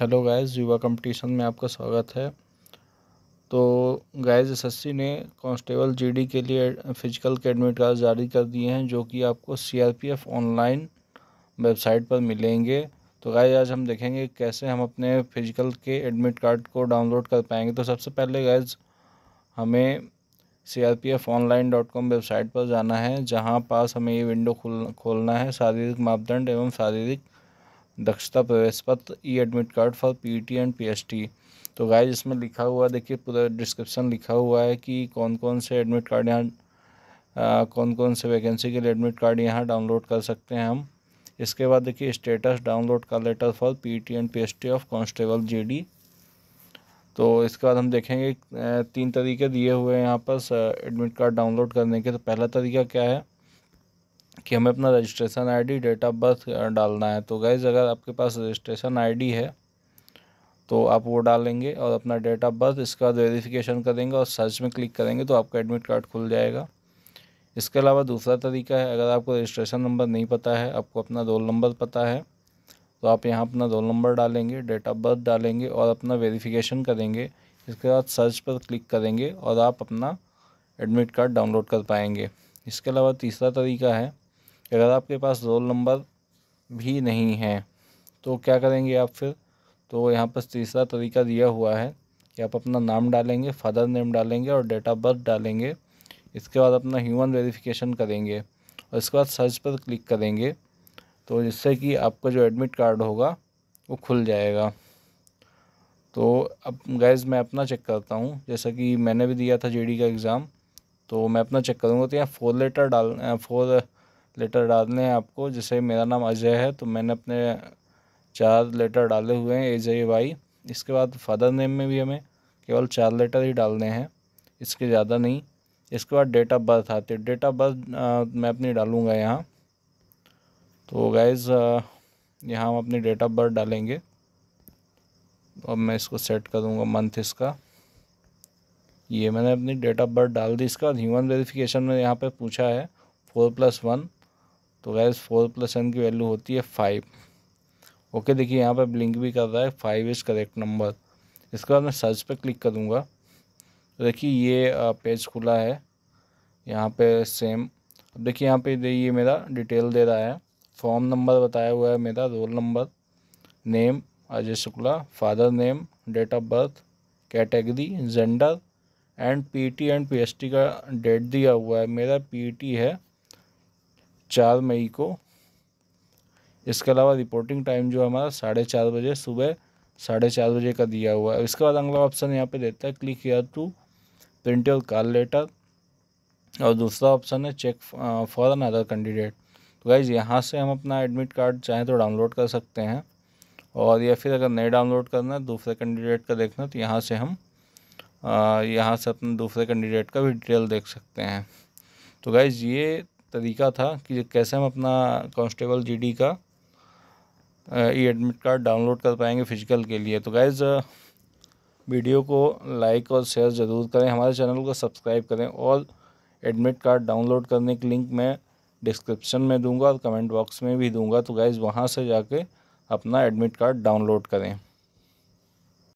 hello guys युवा competition में आपका स्वागत है तो गाइस एसएससी ने कांस्टेबल जीडी के लिए फिजिकल के एडमिट कार्ड जारी कर दिए हैं जो कि आपको सीआरपीएफ ऑनलाइन वेबसाइट पर मिलेंगे तो गाइस आज हम देखेंगे कैसे हम अपने फिजिकल के एडमिट कार्ड को डाउनलोड कर पाएंगे तो सबसे पहले गाइस हमें C R P F online dot com website पर जाना है जहाँ पास हमें ये विंडो खोल खोलना है शारीरिक मापदंड एवं शारीरिक दक्षता प्रवेश पत्र e admit card for PT and PST तो गाइज इसमें लिखा हुआ देखिए पूरा डिस्क्रिप्शन लिखा हुआ है कि कौन कौन से एडमिट कार्ड यहाँ कौन कौन से वैकेंसी के लिए एडमिट कार्ड यहाँ डाउनलोड कर सकते हैं हम इसके बाद देखिए स्टेटस डाउनलोड का letter for PT and PST of constable GD तो इसके बाद हम देखेंगे तीन तरीके दिए हुए हैं यहाँ पर एडमिट कार्ड डाउनलोड करने के तो पहला तरीका क्या है कि हमें अपना registration ID date of birth डालना है तो गैज़ अगर आपके पास रजिस्ट्रेशन आईडी है तो आप वो डालेंगे और अपना डेट ऑफ बर्थ इसका वेरीफिकेशन करेंगे और सर्च में क्लिक करेंगे तो आपका एडमिट कार्ड खुल जाएगा इसके अलावा दूसरा तरीका है अगर आपको रजिस्ट्रेशन नंबर नहीं पता है आपको अपना रोल नंबर पता है तो आप यहाँ अपना रोल नंबर डालेंगे डेट ऑफ बर्थ डालेंगे और अपना वेरीफिकेशन करेंगे इसके बाद सर्च पर क्लिक करेंगे और आप अपना एडमिट कार्ड डाउनलोड कर पाएंगे इसके अलावा तीसरा तरीका है अगर आपके पास रोल नंबर भी नहीं है तो क्या करेंगे आप फिर तो यहाँ पर तीसरा तरीका दिया हुआ है कि आप अपना नाम डालेंगे फादर नेम डालेंगे और डेट ऑफ बर्थ डालेंगे इसके बाद अपना ह्यूमन वेरिफिकेशन करेंगे और इसके बाद सर्च पर क्लिक करेंगे तो जिससे कि आपका जो एडमिट कार्ड होगा वो खुल जाएगा तो अब गैज़ मैं अपना चेक करता हूँ जैसा कि मैंने भी दिया था जेडी का एग्ज़ाम तो मैं अपना चेक करूँगा तो यहाँ फोर लेटर डाल फोर लेटर डालने हैं आपको जैसे मेरा नाम अजय है तो मैंने अपने चार लेटर डाले हुए हैं एजय वाई इसके बाद फादर नेम में भी हमें केवल चार लेटर ही डालने हैं इसके ज़्यादा नहीं इसके बाद डेट ऑफ बर्थ आती है डेट ऑफ बर्थ मैं अपनी डालूँगा यहाँ तो गाइज़ यहाँ हम अपनी डेट ऑफ बर्थ डालेंगे और अब मैं इसको सेट करूँगा मंथ इसका ये मैंने अपनी डेट ऑफ बर्थ डाल दी इसका ह्यूमन वेरिफिकेशन में यहाँ पे पूछा है फोर प्लस वन तो गैस फोर प्लस एन की वैल्यू होती है फाइव ओके देखिए यहाँ पर ब्लिंक भी कर रहा है फाइव इज़ करेक्ट नंबर इसके बाद मैं सर्च पर क्लिक करूँगा तो देखिए ये पेज खुला है यहाँ पे सेम अब देखिए यहाँ पे ये मेरा डिटेल दे रहा है फॉर्म नंबर बताया हुआ है मेरा roll number name Ajay Shukla father name date of birth category gender and PT and PST का डेट दिया हुआ है मेरा पीटी है चार मई को इसके अलावा रिपोर्टिंग टाइम जो हमारा साढ़े चार बजे सुबह साढ़े चार बजे का दिया हुआ है इसके बाद अगला ऑप्शन यहाँ पे देता है क्लिक या to print your call letter और दूसरा ऑप्शन है check for another candidate तो गाइज़ यहाँ से हम अपना एडमिट कार्ड चाहें तो डाउनलोड कर सकते हैं और या फिर अगर नहीं डाउनलोड करना है दूसरे कैंडिडेट का देखना तो यहाँ से हम uh, यहाँ से अपने दूसरे कैंडिडेट का भी डिटेल देख सकते हैं तो गाइज़ ये तरीका था कि कैसे हम अपना कांस्टेबल जीडी का ई एडमिट कार्ड डाउनलोड कर पाएंगे फिजिकल के लिए तो गैज़ वीडियो को लाइक और शेयर ज़रूर करें हमारे चैनल को सब्सक्राइब करें और एडमिट कार्ड डाउनलोड करने की लिंक मैं डिस्क्रिप्शन में दूंगा और कमेंट बॉक्स में भी दूंगा तो गैज़ वहाँ से जाके अपना एडमिट कार्ड डाउनलोड करें